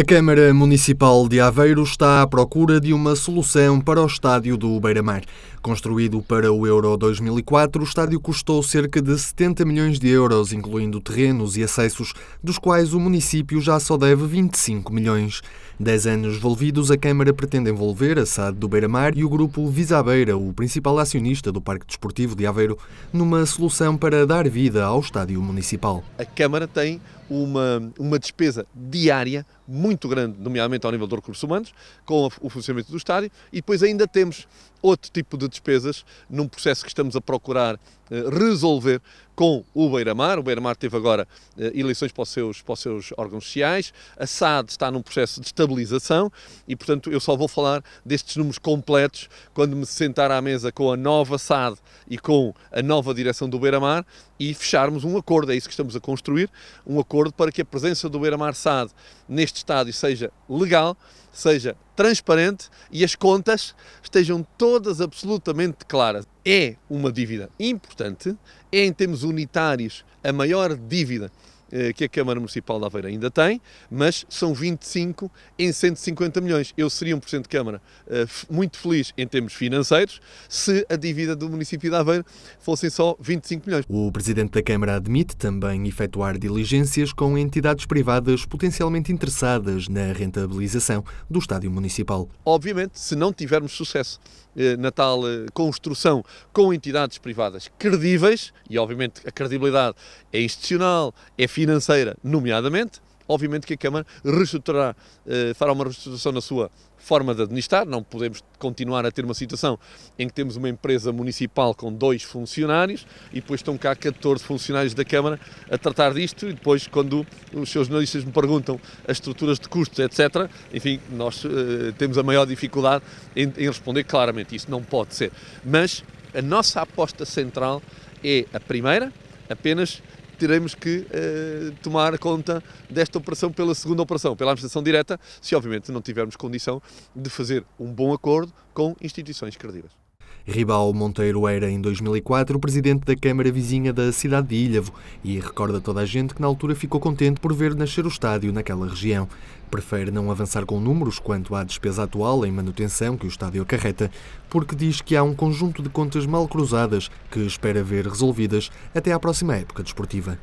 A Câmara Municipal de Aveiro está à procura de uma solução para o estádio do Beira-Mar. Construído para o Euro 2004, o estádio custou cerca de 70 milhões de euros, incluindo terrenos e acessos, dos quais o município já só deve 25 milhões. Dez anos envolvidos, a Câmara pretende envolver a SAD do Beira-Mar e o grupo Visabeira, o principal acionista do Parque Desportivo de Aveiro, numa solução para dar vida ao estádio municipal. A Câmara tem uma, uma despesa diária muito grande, nomeadamente ao nível dos recursos humanos, com o funcionamento do estádio, e depois ainda temos outro tipo de despesas num processo que estamos a procurar eh, resolver com o Beira-Mar. O Beira-Mar teve agora eh, eleições para os, seus, para os seus órgãos sociais, a SAD está num processo de estabilização e, portanto, eu só vou falar destes números completos quando me sentar à mesa com a nova SAD e com a nova direção do Beira-Mar e fecharmos um acordo, é isso que estamos a construir, um acordo para que a presença do Beira-Mar SAD neste estádio seja legal, seja transparente e as contas estejam todas absolutamente claras. É uma dívida importante, é em termos unitários a maior dívida eh, que a Câmara Municipal de Aveiro ainda tem, mas são 25 em 150 milhões. Eu seria um Presidente de Câmara eh, muito feliz em termos financeiros se a dívida do município de Aveiro fossem só 25 milhões. O Presidente da Câmara admite também efetuar diligências com entidades privadas potencialmente interessadas na rentabilização do estádio municipal. Obviamente, se não tivermos sucesso eh, na tal construção com entidades privadas credíveis, e obviamente a credibilidade é institucional, é financeira, financeira, nomeadamente, obviamente que a Câmara reestruturará, eh, fará uma reestruturação na sua forma de administrar, não podemos continuar a ter uma situação em que temos uma empresa municipal com dois funcionários e depois estão cá 14 funcionários da Câmara a tratar disto e depois quando os seus jornalistas me perguntam as estruturas de custos, etc., enfim, nós uh, temos a maior dificuldade em, em responder claramente, isso não pode ser. Mas a nossa aposta central é a primeira, apenas teremos que eh, tomar conta desta operação pela segunda operação, pela administração direta, se obviamente não tivermos condição de fazer um bom acordo com instituições credíveis. Ribal Monteiro era, em 2004, o presidente da Câmara vizinha da cidade de Ilhavo e recorda toda a gente que na altura ficou contente por ver nascer o estádio naquela região. Prefere não avançar com números quanto à despesa atual em manutenção que o estádio acarreta, porque diz que há um conjunto de contas mal cruzadas que espera ver resolvidas até à próxima época desportiva.